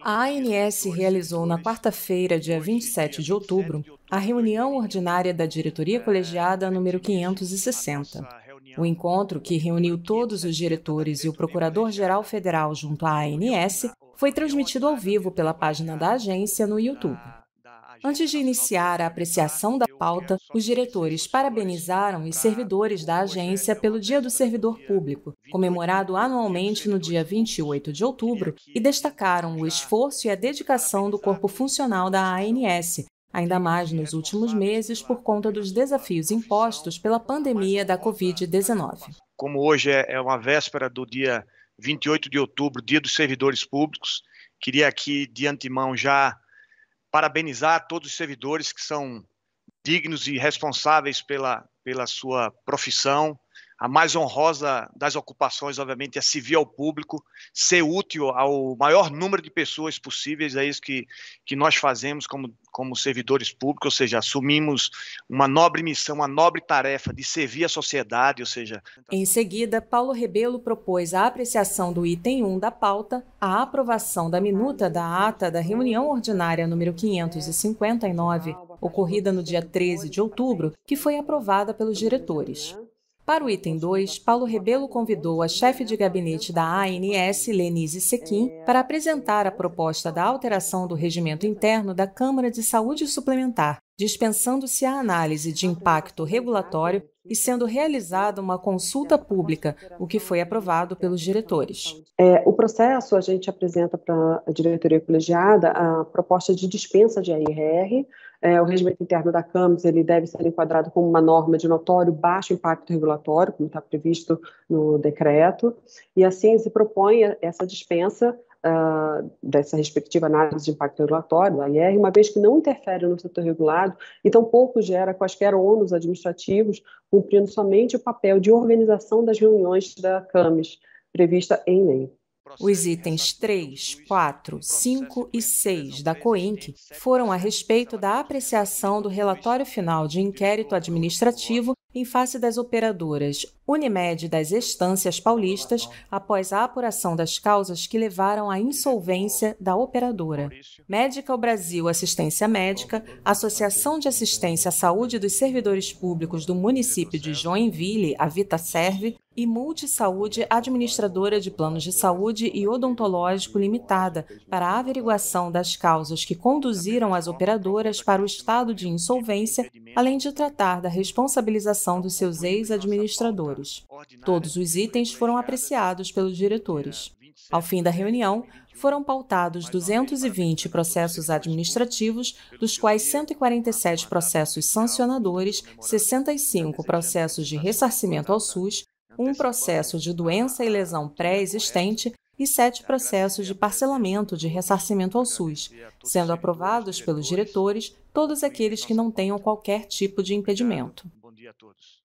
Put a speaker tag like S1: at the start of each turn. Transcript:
S1: A ANS realizou na quarta-feira, dia 27 de outubro, a reunião ordinária da diretoria colegiada número 560. O encontro, que reuniu todos os diretores e o procurador-geral federal junto à ANS, foi transmitido ao vivo pela página da agência no YouTube. Antes de iniciar a apreciação da pauta, os diretores parabenizaram os servidores da agência pelo Dia do Servidor Público, comemorado anualmente no dia 28 de outubro, e destacaram o esforço e a dedicação do corpo funcional da ANS, ainda mais nos últimos meses por conta dos desafios impostos pela pandemia da Covid-19.
S2: Como hoje é, é uma véspera do dia 28 de outubro, Dia dos Servidores Públicos, queria aqui de antemão já parabenizar todos os servidores que são dignos e responsáveis pela, pela sua profissão, a mais honrosa das ocupações, obviamente, é servir ao público, ser útil ao maior número de pessoas possíveis, é isso que, que nós fazemos como, como servidores públicos, ou seja, assumimos uma nobre missão, uma nobre tarefa de servir a sociedade, ou seja...
S1: Em seguida, Paulo Rebelo propôs a apreciação do item 1 da pauta, a aprovação da minuta da ata da reunião ordinária número 559, ocorrida no dia 13 de outubro, que foi aprovada pelos diretores. Para o item 2, Paulo Rebelo convidou a chefe de gabinete da ANS, Lenise Sequim, para apresentar a proposta da alteração do regimento interno da Câmara de Saúde Suplementar, dispensando-se a análise de impacto regulatório e sendo realizada uma consulta pública, o que foi aprovado pelos diretores.
S3: É, o processo, a gente apresenta para a diretoria colegiada a proposta de dispensa de ARR, é, o regimento interno da CAMES ele deve ser enquadrado como uma norma de notório baixo impacto regulatório, como está previsto no decreto, e assim se propõe essa dispensa uh, dessa respectiva análise de impacto regulatório, a IR, uma vez que não interfere no setor regulado e tampouco gera quaisquer ônus administrativos, cumprindo somente o papel de organização das reuniões da CAMES, prevista em lei.
S1: Os itens
S3: 3, 4,
S1: 5 e 6 da COINC foram a respeito da apreciação do relatório final de inquérito administrativo em face das operadoras Unimed das Estâncias Paulistas após a apuração das causas que levaram à insolvência da operadora. Médica Brasil Assistência Médica, Associação de Assistência à Saúde dos Servidores Públicos do município de Joinville, a Serve e Multisaúde, administradora de planos de saúde e odontológico limitada, para a averiguação das causas que conduziram as operadoras para o estado de insolvência, além de tratar da responsabilização dos seus ex-administradores. Todos os itens foram apreciados pelos diretores. Ao fim da reunião, foram pautados 220 processos administrativos, dos quais 147 processos sancionadores, 65 processos de ressarcimento ao SUS, um processo de doença e lesão é pré-existente e sete é processos de né? parcelamento de ressarcimento ao é SUS, sendo aprovados pelos diretores todos aqueles que não tenham qualquer tipo de impedimento.
S2: Bom dia a todos.